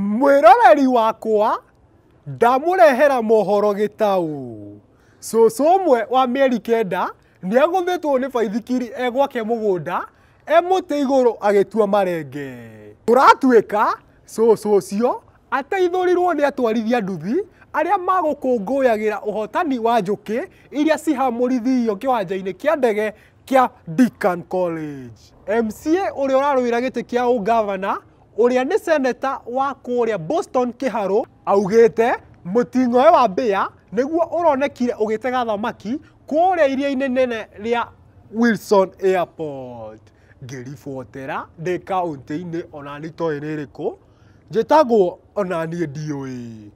mwiroreri wakwa ndamurehera mohoro gitau cucu mwe wa mĩeri kenda nĩagũthĩtwo nĩ baithikiri egwake mũgũnda e mũtĩ igũrũ agĩtua marenge tũratuĩka cucu ũcio ateithũrirwo nĩ atwarithia nduthi arĩa magũkũngũyagĩra uhotani wa njũkĩ iria cihamũrithirio kĩwanja-inĩ kia ndege kia Deakin College. MCA ũrĩa ũrarũĩra gĩtĩ kĩa ũngavana uria ni seneta wa kuria Boston Kiharu augite muting'oe wa mbia niguo uronekire ugitega thamaki kuria iria-ini nene ria Wilson Airport ngiribotera ndi kaunti-ini ona nitoe ni iriku njitagwo ona niĩ ndiũĩ